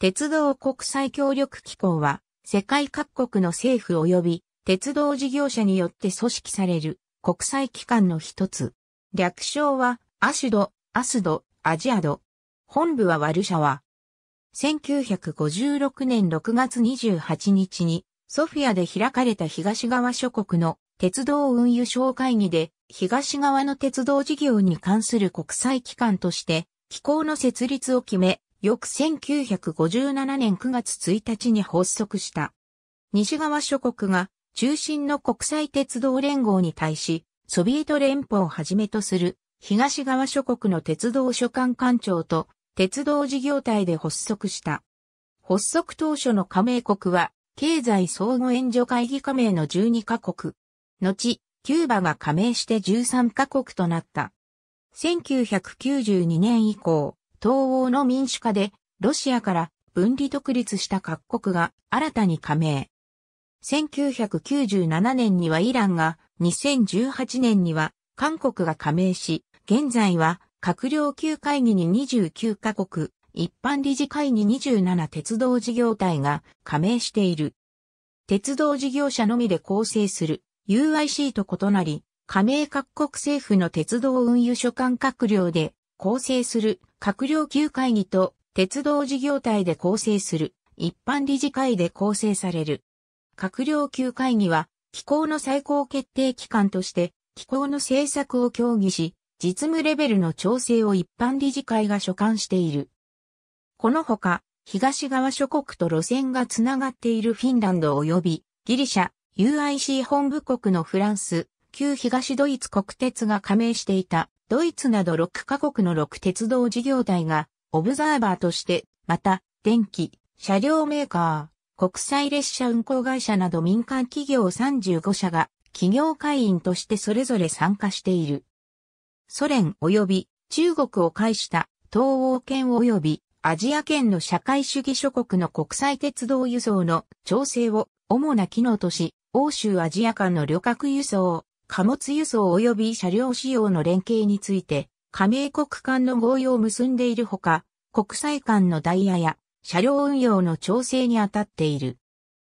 鉄道国際協力機構は、世界各国の政府及び鉄道事業者によって組織される国際機関の一つ。略称は、アシュド、アスド、アジアド。本部はワルシャワ。1956年6月28日に、ソフィアで開かれた東側諸国の鉄道運輸省会議で、東側の鉄道事業に関する国際機関として、機構の設立を決め、翌1957年9月1日に発足した。西側諸国が中心の国際鉄道連合に対し、ソビエト連邦をはじめとする東側諸国の鉄道所管官庁と鉄道事業体で発足した。発足当初の加盟国は、経済相互援助会議加盟の12カ国。後、キューバが加盟して13カ国となった。1992年以降、東欧の民主化でロシアから分離独立した各国が新たに加盟。1997年にはイランが、2018年には韓国が加盟し、現在は閣僚級会議に29カ国、一般理事会に27鉄道事業体が加盟している。鉄道事業者のみで構成する UIC と異なり、加盟各国政府の鉄道運輸所管閣僚で構成する閣僚級会議と鉄道事業体で構成する一般理事会で構成される。閣僚級会議は機構の最高決定機関として機構の政策を協議し、実務レベルの調整を一般理事会が所管している。このほか、東側諸国と路線がつながっているフィンランド及びギリシャ UIC 本部国のフランス、旧東ドイツ国鉄が加盟していたドイツなど6カ国の6鉄道事業体が、オブザーバーとして、また、電気、車両メーカー、国際列車運行会社など民間企業35社が、企業会員としてそれぞれ参加している。ソ連及び中国を介した東欧圏及びアジア圏の社会主義諸国の国際鉄道輸送の調整を主な機能とし、欧州アジア間の旅客輸送、貨物輸送及び車両使用の連携について、加盟国間の合意を結んでいるほか、国際間のダイヤや車両運用の調整に当たっている。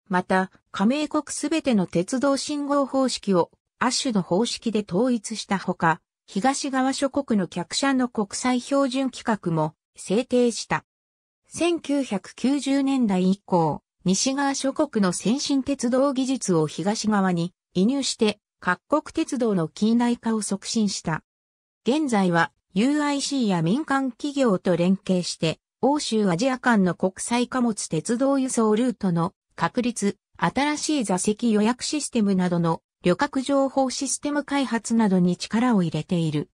また、加盟国すべての鉄道信号方式をアッシュの方式で統一したほか、東側諸国の客車の国際標準規格も制定した。1990年代以降、西側諸国の先進鉄道技術を東側に移入して各国鉄道の近代化を促進した。現在は UIC や民間企業と連携して、欧州アジア間の国際貨物鉄道輸送ルートの確立、新しい座席予約システムなどの旅客情報システム開発などに力を入れている。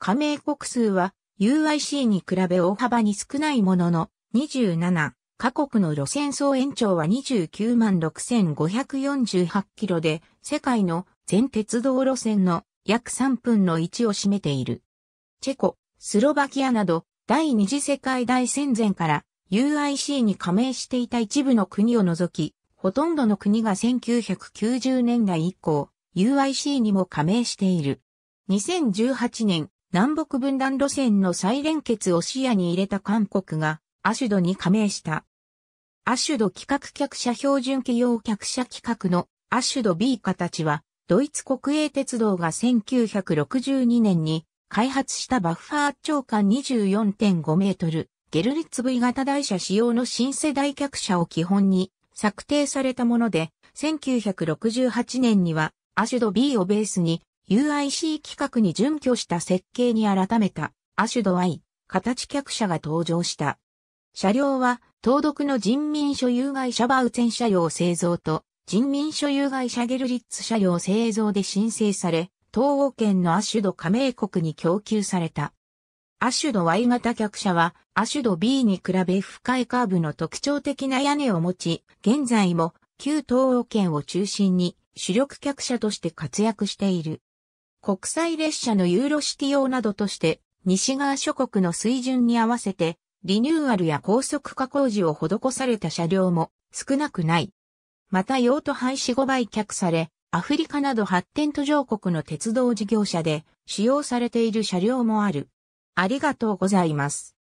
加盟国数は UIC に比べ大幅に少ないものの27、各国の路線総延長は29万6548キロで、世界の全鉄道路線の約3分の1を占めている。チェコ、スロバキアなど、第二次世界大戦前から UIC に加盟していた一部の国を除き、ほとんどの国が1990年代以降、UIC にも加盟している。2018年、南北分断路線の再連結を視野に入れた韓国が、アシュドに加盟した。アシュド企画客車標準企業客車企画のアシュド B 形は、ドイツ国営鉄道が1962年に開発したバッファー長官24.5メートル、ゲルリッツ V 型台車使用の新世代客車を基本に策定されたもので、1968年にはアシュド B をベースに UIC 規格に準拠した設計に改めたアシュド I 形客車が登場した。車両は、東独の人民所有会社バウゼェン車両製造と、人民所有会社ゲルリッツ車両製造で申請され、東欧圏のアシュド加盟国に供給された。アシュド Y 型客車は、アシュド B に比べ深いカーブの特徴的な屋根を持ち、現在も旧東欧圏を中心に主力客車として活躍している。国際列車のユーロシティ用などとして、西側諸国の水準に合わせてリニューアルや高速化工事を施された車両も少なくない。また用途廃止後売却され、アフリカなど発展途上国の鉄道事業者で使用されている車両もある。ありがとうございます。